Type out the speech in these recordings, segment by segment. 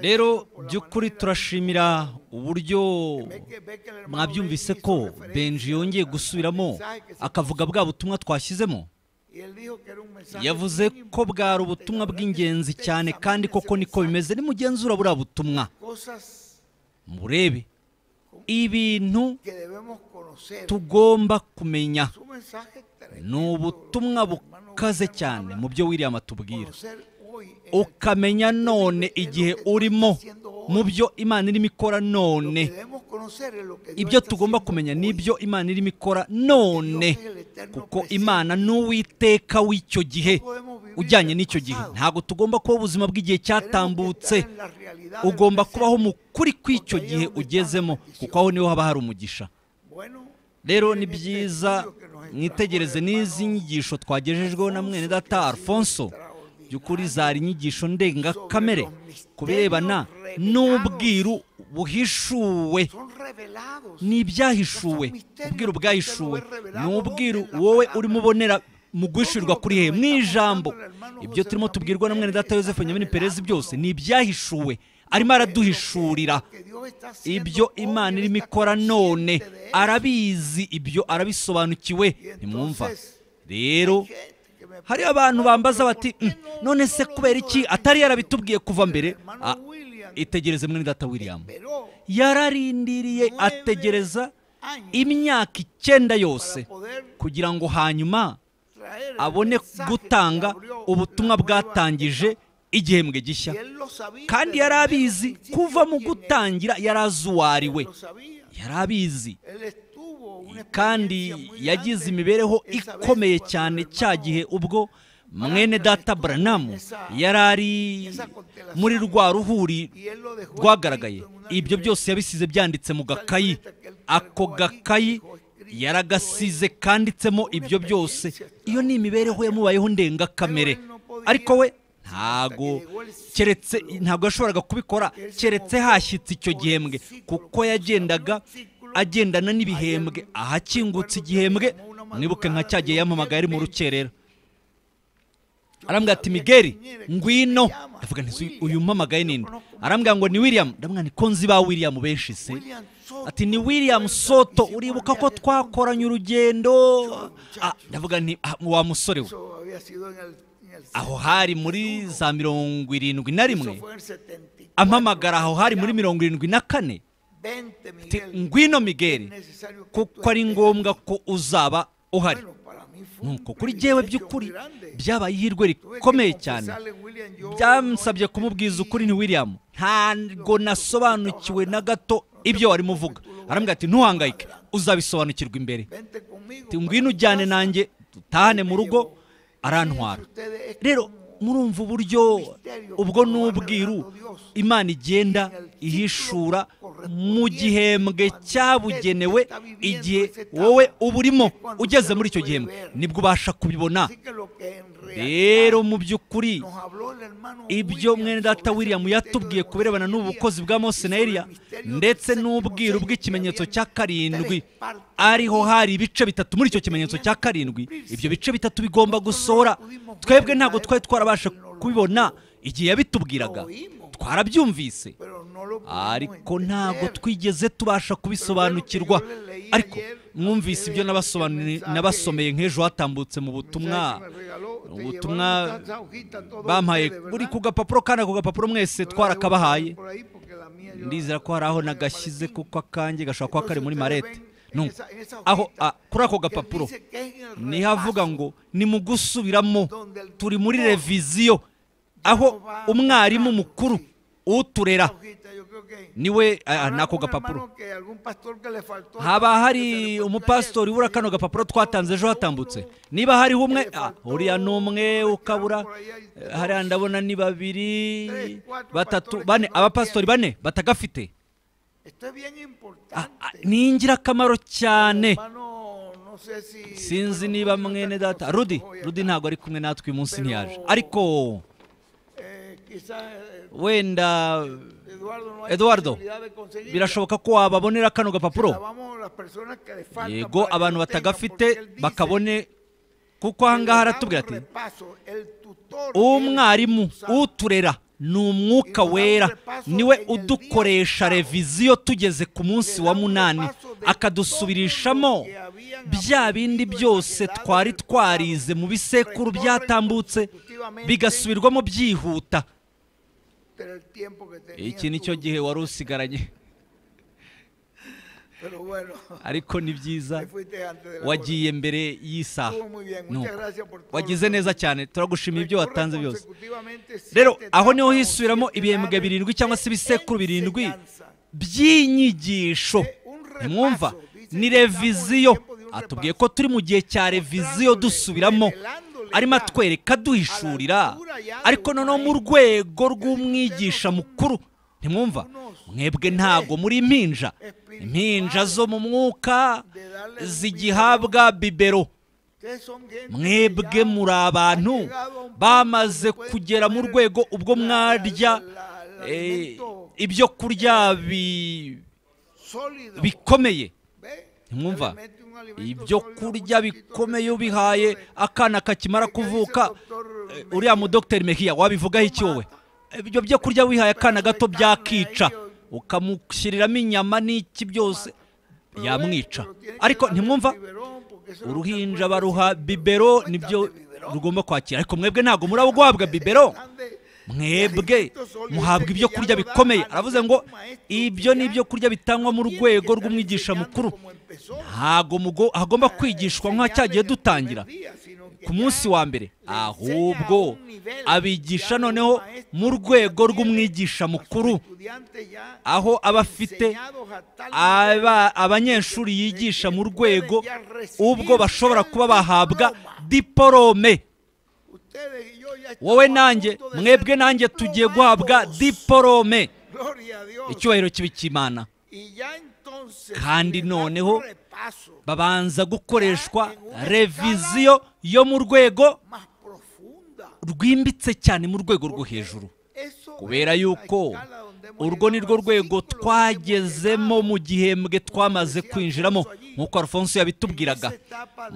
rero by'ukuri turashimira uburyo mwabyumvise ko benji yongeye gusubiramo akavuga bwa butumwa twashyizemo yavuze ko bwari ubutumwa bw'ingenzi cyane kandi koko niko bimeze nimugenzura buriya butumwa murebe ibintu tugomba kumenya ni ubutumwa bukaze cyane mu byo wiriya atubwira ukamenya none igihe urimo mu byo imana irimo ikora none ibyo tugomba kumenya ni ibyo imana irimo ikora none kuko imana n'uwiteka w'icyo gihe ujyanye n'icyo gihe ntabwo tugomba kuba ubuzima bw'igihe cyatambutse ugomba kubaho mu kuri kw'icyo gihe ugezemo kuko aho niho haba hari umugisha rero ni byiza mwitegereze n'izi nyigisho twagejejweho na mwene data alfonso by'ukuri zari inyigisho ndengakamere ku birebana n'ubwiru buhishuwe ni ibyahishuwe ubwiru bwahishuwe ni ubwiru wowe urimo ubonera mu guhishurirwa kuri he mu ijambo ibyo turimo tubwirwa na mwene data Yosefu nyamini perezi byose ni ibyahishuwe arimo araduhishurira ibyo imana irimo ikora none arabizi ibyo arabisobanukiwe nimwumva rero hariyo abantu bambaza bati mm, none se kubera iki atari yarabitubwiye kuva mbere ah, itegereze mwene data william yararindiriye ategereza imyaka icyenda yose kugira ngo hanyuma abone gutanga ubutumwa bwatangije igihembwe gishya kandi yari abizi kuva mu gutangira yari azuwariwe yari abizi kandi yagize imibereho ikomeye cyane cya gihe ubwo mwene data baranamu yari ari muri rwa ruhuri rwagaragaye ibyo byose yabisize byanditse mu gakayi ako gakayi yaragasize kanditsemo ibyo byose iyo ni imibereho yamubayeho ndengakamere ariko we ntago keretse ntabwo yashoboraga kubikora keretse hashyitse icyo gihembwe kuko yagendaga agendana n'ibihembwe ahakingutse igihembwe mwibuke nka cyagiye yamamaga yari mu rukerera arambwira ati migeri ngwino ndavuga nti uyu mpamagaye ninde arambwira ngo ni william ndamwira ni konzi ba william benshi se ati ni william soto uribuka ko twakoranye urugendo ah, ndavuga nti ah, wa musore we aho hari muri za mirongo irindwi na rimwe ampamagara aho hari muri mirongo irindwi na kane ngwino migeri kuko ari ngombwa ko uzaba uhari nuko kuri jyewe by'ukuri byabaye ihirwe rikomeye cyane byamusabye kumubwiza ukuri ni william ntabwo nasobanukiwe na gato ibyo wari muvuga arambwira ati ntuhangayike uzabisobanukirwa imbere ngwino ujyane nanjye dutahane mu rugo arantwara rero murumva uburyo ubwo n'ubwiru imana igenda ihishura mu gihembwe cyabugenewe igihe wowe uburimo ugeze muri icyo gihembwe nibwo ubasha kubibona rero mu by'ukuri ibyo mwene data william yatubwiye ku birebana n'ubukozi bwa mose na eriya ndetse n'ubwiru bw'ikimenyetso cya karindwi ariho hari ibice bitatu muri icyo kimenyetso cya karindwi ibyo bice bitatu bigomba gusohora twebwe ntabwo twari twarabasha kubibona igihe yabitubwiraga twarabyumvise ariko ntabwo twigeze tubasha kubisobanukirwa ariko mwumvise ibyo nabasomeye nk'ejo hatambutse mu butumwa ubutumwa bampaye buri ku gapapuro kandi ako gapapuro mwese twarakabahaye ndizera ko hari aho nagashyize kuko akange gashobora kuba kari muri marete aho ah, kuri ako gapapuro niho avuga ngo ni mu gusubiramo turi muri reviziyo aho umwarimu mukuru uturera niwe eh, ah, n'ako gapapuro haba hari umupasitori ubura kano gapapuro twatanze ejo hatambutse niba hariho umwe ah, uriya ni umwe ukabura eh, hariya ndabona ni babiri batatu bane abapasitori bane batagafite ah, ni ingirakamaro cyane sinzi niba mwene data rudi rudi ntabwo ari kumwe natwe uyu munsi ntiyaje ariko eh, wenda eduardo birashoboka ko wababonera kano gapapuro yego abantu batagafite bakabone kuko ahangaha haratubwira ati umwarimu uturera ni umwuka wera niwe udukoresha reviziyo tugeze ku munsi wa munani akadusubirishamo bya bindi byose twari twarize mu bisekuru byatambutse bigasubirwamo byihuta iki ni gihe wari usigaranye ariko ni byiza wagiye mbere y'isaha wagize neza cyane turagushimira ibyo watanze byose rero aho niho hisubiramo ibihembwe birindwi cyangwa se ibisekuru birindwi by'inyigisho mwumva ni reviziyo atubwiye ko turi mu gihe cya reviziyo dusubiramo arimo atwereka duhishurira ariko noneho mu rwego rw'umwigisha mukuru ntimwumva mwebwe ntabwo muri impinja impinja zo mu mwuka zigihabwa bibero mwebwe muri abantu bamaze kugera mu rwego ubwo mwarya eh, ibyo kurya bikomeye ntimwumva ibyo kurya bikomeye ubihaye akana kakimara kuvuka eh, uriya mudogiteri mehiya wabivugaho iki wowe ibyo byo kurya wihaye akana gato byakica ukamushyiriramo inyama n'iki byose yamwica ariko ntimwumva uruhinja baruha bibero nibyo rugomba kwakira ariko mwebwe ntabwo muraba guhabwa bibero mwebwe muhabwa ibyo kurya bikomeye aravuze ngo ibyo ni ibyo kurya bitangwa mu rwego rw'umwigisha mukuru ntabwo hagomba kwigishwa nka cyagiye dutangira ku munsi wa mbere ahubwo abigisha noneho mu rwego rw'umwigisha mukuru aho aba afite abanyeshuri yigisha mu rwego ubwo bashobora kuba bahabwa diporome wowe nanjye mwebwe nanjye tugiye guhabwa diporome icyubahiro cy'imana kandi noneho babanza gukoreshwa reviziyo yo mu rwego rwimbitse cyane mu rwego rwo hejuru kubera yuko urwo ni rwo rwego twagezemo mu gihembwe twamaze kwinjiramo nk'uko alfonso yabitubwiraga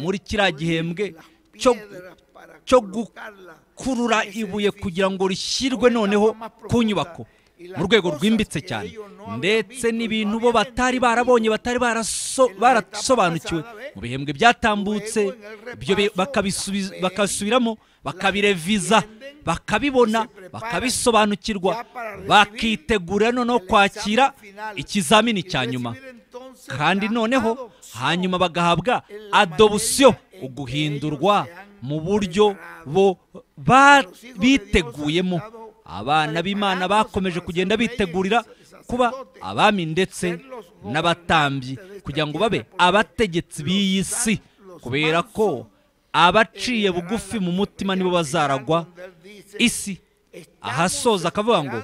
muri kiriya gihembwe cyo gukurura ibuye kugira ngo rishyirwe noneho ku nyubako mu rwego rwimbitse cyane ndetse n'ibintu bo batari barabonye batari barasobanukiwe mu bihembwe byatambutse ibyo bakabisubiramo bakabireviza bakabibona bakabisobanukirwa bakitegura no kwakira ikizamini cya nyuma kandi noneho hanyuma bagahabwa adobusiyo uguhindurwa mu buryo bo biteguyemo abana b'imana bakomeje kugenda bitegurira kuba abami ndetse n'abatambyi kugira ngo babe abategetsi b'iyi si kubera ko abaciye bugufi mu mutima nibo bazaragwa isi ahasoza akavuga ngo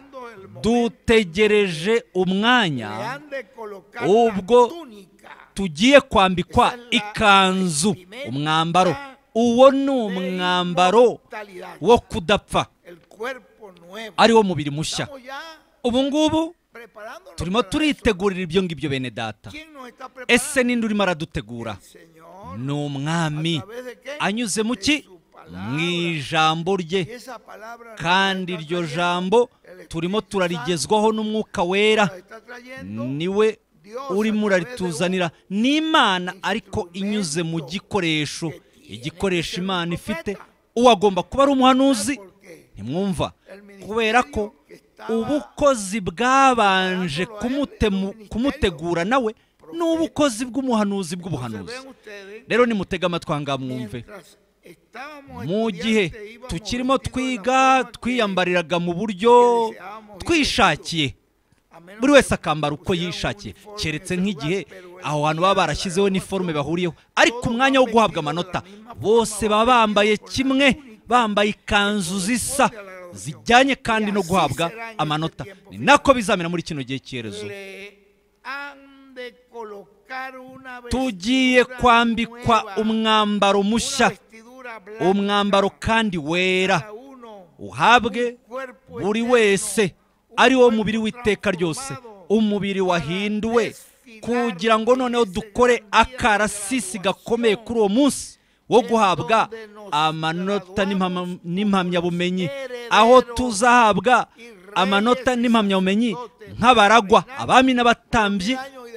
dutegereje umwanya ubwo tugiye kwambikwa ikanzu umwambaro uwo ni umwambaro wo kudapfa ari wo mubiri mushya ubu ngubu turimo turitegurira ibyo ngibyo bene data ese ninde urimo aradutegura ni umwami anyuze mu ki mu ijambo rye kandi iryo jambo turimo turarigezwaho n'umwuka wera niwe urimo urarituzanira ni imana ariko inyuze mu gikoresho igikoresho imana ifite uwagomba kuba ari umuhanuzi ntimwumva kubera ko ubukozi bwabanje kumutegura nawe ni ubukozi bw'umuhanuzi bw'ubuhanuzi rero nimutega amatwanga mwumve mu gihe tukirimo twiga twiyambariraga mu buryo twishakiye buri wese akambara uko yishakiye keretse nk'igihe aho hantu baba barashyizeho n'iforume bahuriyeho ariko umwanya wo guhabwa amanota bose baba bambaye kimwe bambaye ikanzu zisa zijyanye kandi no guhabwa amanota ni nako bizamera muri kino gihe cyerezo tugiye kwambikwa umwambaro mushya umwambaro kandi wera uhabwe buri wese ari wo mubiri w'iteka ryose umubiri wahinduwe kugira ngo noneho dukore akarasisi gakomeye kuri uwo munsi wo guhabwa amanota n'impamyabumenyi aho tuzahabwa amanota n'impamyabumenyi nk'abaragwa abami n'abatambyi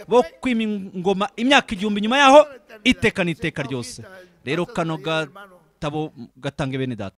bo ingoma imyaka igihumbi nyuma yaho iteka n'iteka ryose rero kano gatabo gatanga bene data